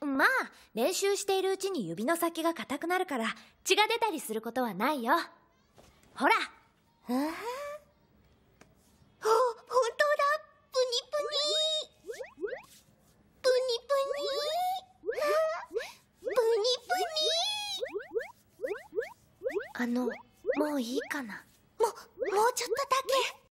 まあ練習しているうちに指の先が硬くなるから血が出たりすることはないよほらあー、ほ本当だプニプニプニプニプニプニあのもういいかなももうちょっとだけ